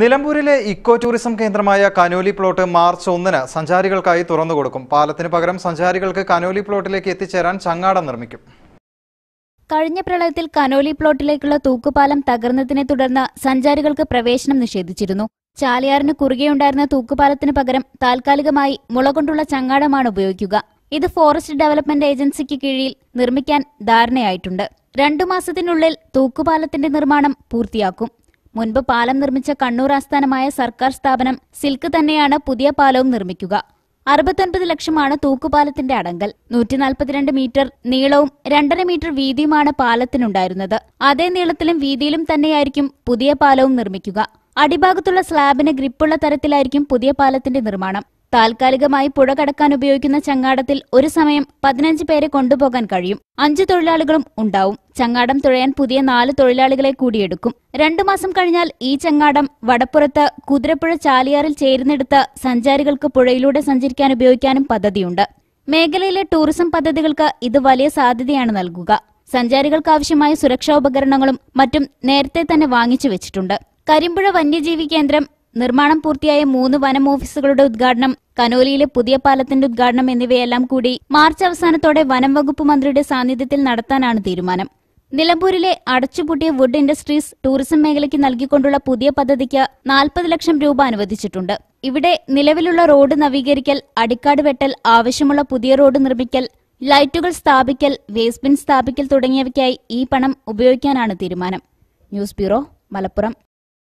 നിലമ്പൂരിലെ eco tourism കേന്ദ്രമായ Conolly plot March ഒന്നിന് സഞ്ചാരികൾക്കായി തുറന്നു കൊടുക്കും പാലത്തിന് പകരം സഞ്ചാരികൾക്ക് കനോലി പ്ലോട്ടിലേക്ക് എത്തിച്ചേരാൻ ചങ്ങാടം നിർമ്മിക്കും കഴിഞ്ഞ പ്രളയത്തിൽ കനോലി പ്ലോട്ടിലേക്കുള്ള തൂക്കുപാലം തകർന്നതിനെ തുടർന്ന് സഞ്ചാരികൾക്ക് പ്രവേശനം നിഷേധിച്ചിരുന്നു ചാലിയാറിന് കുറുകെയുണ്ടായിരുന്ന തൂക്കുപാലത്തിന് പകരം താൽക്കാലികമായി മുള കൊണ്ടുള്ള ചങ്ങാടമാണ് ഉപയോഗിക്കുക ഇത് ഫോറസ്റ്റ് ഡെവലപ്മെന്റ് ഏജൻസിക്ക് കീഴിൽ നിർമ്മിക്കാൻ ധാരണയായിട്ടുണ്ട് രണ്ടു മാസത്തിനുള്ളിൽ തൂക്കുപാലത്തിന്റെ നിർമ്മാണം പൂർത്തിയാക്കും മുൻപ് പാലം നിർമ്മിച്ച കണ്ണൂർ ആസ്ഥാനമായ സർക്കാർ സ്ഥാപനം സിൽക്ക് തന്നെയാണ് പുതിയ പാലവും നിർമ്മിക്കുക അറുപത്തൊൻപത് ലക്ഷമാണ് തൂക്കുപാലത്തിന്റെ അടങ്കൽ നൂറ്റി നാൽപ്പത്തിരണ്ട് മീറ്റർ നീളവും രണ്ടര മീറ്റർ വീതിയുമാണ് പാലത്തിനുണ്ടായിരുന്നത് അതേ നീളത്തിലും വീതിയിലും തന്നെയായിരിക്കും പുതിയ പാലവും നിർമ്മിക്കുക അടിഭാഗത്തുള്ള സ്ലാബിന് ഗ്രിപ്പുള്ള തരത്തിലായിരിക്കും പുതിയ പാലത്തിന്റെ നിർമ്മാണം താൽക്കാലികമായി പുഴ കടക്കാൻ ഉപയോഗിക്കുന്ന ചങ്ങാടത്തിൽ ഒരു സമയം പതിനഞ്ച് പേരെ കൊണ്ടുപോകാൻ കഴിയും അഞ്ച് തൊഴിലാളികളും ഉണ്ടാവും ചങ്ങാടം തുഴയാൻ പുതിയ നാല് തൊഴിലാളികളെ കൂടിയെടുക്കും രണ്ടു മാസം കഴിഞ്ഞാൽ ഈ ചങ്ങാടം വടപ്പുറത്ത് കുതിരപ്പുഴ ചാലിയാറിൽ ചേരുന്നെടുത്ത് സഞ്ചാരികൾക്ക് പുഴയിലൂടെ സഞ്ചരിക്കാൻ ഉപയോഗിക്കാനും പദ്ധതിയുണ്ട് മേഖലയിലെ ടൂറിസം പദ്ധതികൾക്ക് ഇത് വലിയ സാധ്യതയാണ് നൽകുക സഞ്ചാരികൾക്കാവശ്യമായ സുരക്ഷാ ഉപകരണങ്ങളും മറ്റും നേരത്തെ തന്നെ വാങ്ങിച്ചു വെച്ചിട്ടുണ്ട് കരിമ്പുഴ വന്യജീവി കേന്ദ്രം നിർമ്മാണം പൂർത്തിയായ മൂന്ന് വനം ഓഫീസുകളുടെ ഉദ്ഘാടനം കനോലിയിലെ പുതിയ പാലത്തിന്റെ ഉദ്ഘാടനം എന്നിവയെല്ലാം കൂടി മാർച്ച് അവസാനത്തോടെ വനം വകുപ്പ് മന്ത്രിയുടെ സാന്നിധ്യത്തിൽ നടത്താനാണ് തീരുമാനം നിലമ്പൂരിലെ അടച്ചുപൂട്ടിയ വുഡ് ഇൻഡസ്ട്രീസ് ടൂറിസം മേഖലയ്ക്ക് നൽകിക്കൊണ്ടുള്ള പുതിയ പദ്ധതിക്ക് നാൽപ്പത് ലക്ഷം രൂപ അനുവദിച്ചിട്ടുണ്ട് ഇവിടെ നിലവിലുള്ള റോഡ് നവീകരിക്കൽ അടിക്കാട് വെട്ടൽ ആവശ്യമുള്ള പുതിയ റോഡ് നിർമ്മിക്കൽ ലൈറ്റുകൾ സ്ഥാപിക്കൽ വേസ്റ്റ് ബിൻ സ്ഥാപിക്കൽ തുടങ്ങിയവയ്ക്കായി ഈ പണം ഉപയോഗിക്കാനാണ് തീരുമാനം ന്യൂസ് ബ്യൂറോ മലപ്പുറം